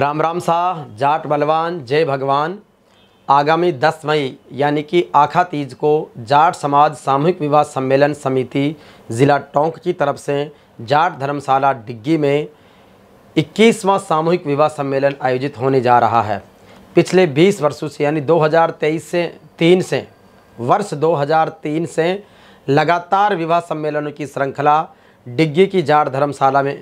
राम राम शाह जाट बलवान जय भगवान आगामी 10 मई यानी कि आखा तीज को जाट समाज सामूहिक विवाह सम्मेलन समिति ज़िला टोंक की तरफ से जाट धर्मशाला डिग्गी में 21वां सामूहिक विवाह सम्मेलन आयोजित होने जा रहा है पिछले 20 वर्षों से यानी 2023 से तीन से वर्ष 2003 से लगातार विवाह सम्मेलनों की श्रृंखला डिग्गी की जाट धर्मशाला में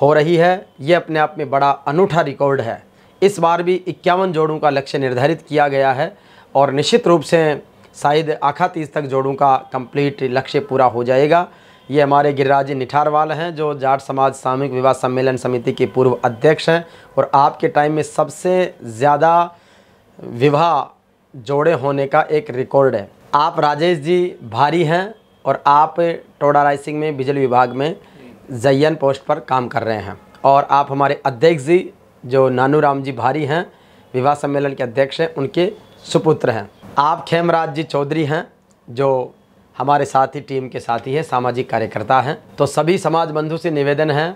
हो रही है ये अपने आप में बड़ा अनूठा रिकॉर्ड है इस बार भी इक्यावन जोड़ों का लक्ष्य निर्धारित किया गया है और निश्चित रूप से शायद आखा तीस तक जोड़ों का कंप्लीट लक्ष्य पूरा हो जाएगा ये हमारे गिरिराज निठारवाल हैं जो जाट समाज सामूहिक विवाह सम्मेलन समिति के पूर्व अध्यक्ष हैं और आपके टाइम में सबसे ज़्यादा विवाह जोड़े होने का एक रिकॉर्ड है आप राजेश जी भारी हैं और आप टोडा राइसिंग में बिजली विभाग में जयन पोस्ट पर काम कर रहे हैं और आप हमारे अध्यक्ष जी जो नानू राम जी भारी हैं विवाह सम्मेलन के अध्यक्ष हैं उनके सुपुत्र हैं आप खेमराज जी चौधरी हैं जो हमारे साथी टीम के साथी हैं सामाजिक कार्यकर्ता हैं तो सभी समाज बंधु से निवेदन है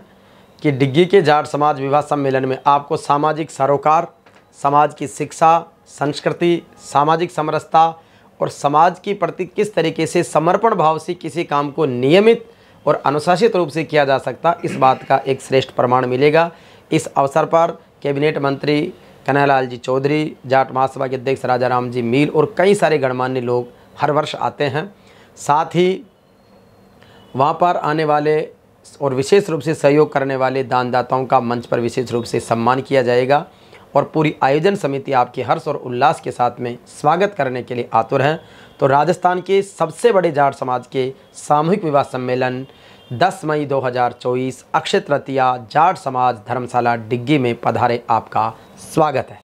कि डिग्गी के जाट समाज विवाह सम्मेलन में आपको सामाजिक सरोकार समाज की शिक्षा संस्कृति सामाजिक समरसता और समाज के प्रति किस तरीके से समर्पण भाव से किसी काम को नियमित और अनुशासित रूप से किया जा सकता इस बात का एक श्रेष्ठ प्रमाण मिलेगा इस अवसर पर कैबिनेट मंत्री कन्हैयालाल जी चौधरी जाट महासभा के अध्यक्ष राजा राम जी मील और कई सारे गणमान्य लोग हर वर्ष आते हैं साथ ही वहाँ पर आने वाले और विशेष रूप से सहयोग करने वाले दानदाताओं का मंच पर विशेष रूप से सम्मान किया जाएगा और पूरी आयोजन समिति आपके हर्ष और उल्लास के साथ में स्वागत करने के लिए आतुर हैं तो राजस्थान के सबसे बड़े जाट समाज के सामूहिक विवाह सम्मेलन 10 मई 2024 अक्षय तृतीया जाट समाज धर्मशाला डिग्गी में पधारे आपका स्वागत है